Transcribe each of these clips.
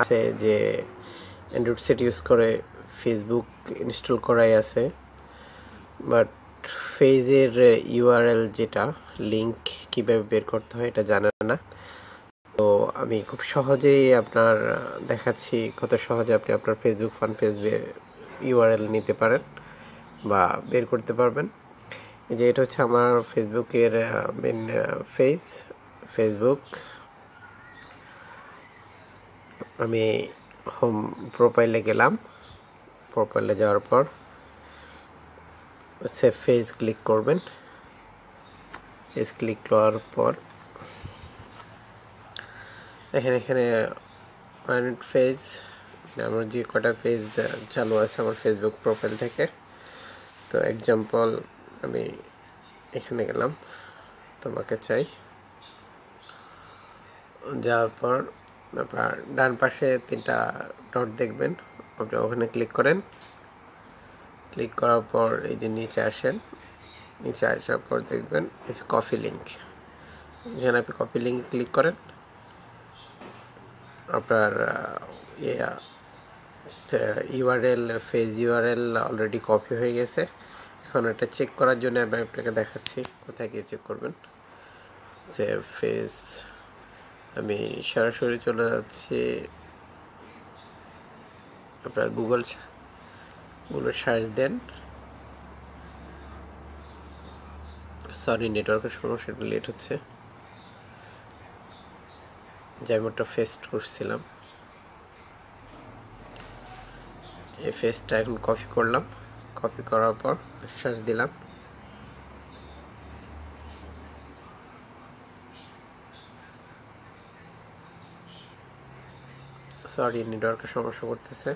আছে যে Android set use করে ফেসবুক ইনস্টল করাই আছে বাট ফেজের ইউআরএল যেটা লিঙ্ক কীভাবে বের করতে হয় এটা জানা না তো আমি খুব সহজেই আপনার দেখাচ্ছি কত সহজে আপনি আপনার ফেসবুক ফান পেজ ইউআরএল নিতে পারেন বা বের করতে পারবেন যে এটা হচ্ছে আমার ফেসবুকের মেন ফেজ ফেসবুক আমি হোম প্রোফাইলে গেলাম প্রোফাইলে যাওয়ার পর সেফ ফেস ক্লিক করবেন ফেস ক্লিক করার পর এখানে এখানে মাইনট ফেজ আমার যে কটা ফেজ চালু আছে আমার ফেসবুক প্রোফাইল থেকে তো এক্সাম্পল আমি এখানে গেলাম তোমাকে চাই যাওয়ার পর আপনার ডান পাশে তিনটা ডট দেখবেন আপনি ওখানে ক্লিক করেন ক্লিক করার পর এই যে নিচে আসেন নিচে আসার পর দেখবেন এই যে কপি লিঙ্ক যেখানে আপনি কপি লিঙ্ক ক্লিক করেন আপনার URL page URL already copy হয়ে গেছে এখন এটা চেক করার জন্য আমি আপনাকে দেখাচ্ছি কোথায় গিয়ে চেক করবেন যে ফেস আমি সরাসরি চলে যাচ্ছি আপনার গুগল গুলো সার্চ দেন সরি নেটওয়ার্কের সমস্যা লেট হচ্ছে জ্যামটা ফেস করছিলাম এই ফেসটা এখন কপি করলাম কপি করার পর সার্চ দিলাম সরি নেটওয়ার্কের সমস্যা করতেছে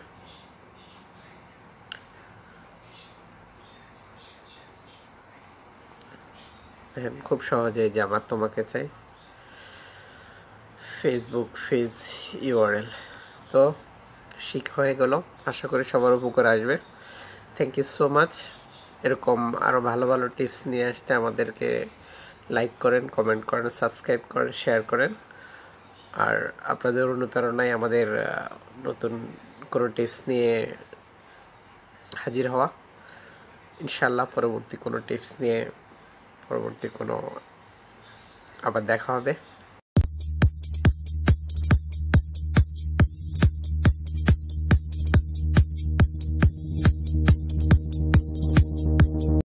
খুব সহজে যে আমার তোমাকে চাই ফেসবুক ফেজ ইউআরএল তো শিখ হয়ে গেল আশা করি সবার উপকার আসবে থ্যাংক ইউ সো মাচ এরকম আরও ভালো ভালো টিপস নিয়ে আসতে আমাদেরকে লাইক করেন কমেন্ট করেন সাবস্ক্রাইব করেন শেয়ার করেন আর আপনাদের অনুপ্রেরণায় আমাদের নতুন কোনো টিপস নিয়ে হাজির হওয়া ইনশাল্লাহ পরবর্তী কোনো টিপস নিয়ে পরবর্তী কোনো আবার দেখা হবে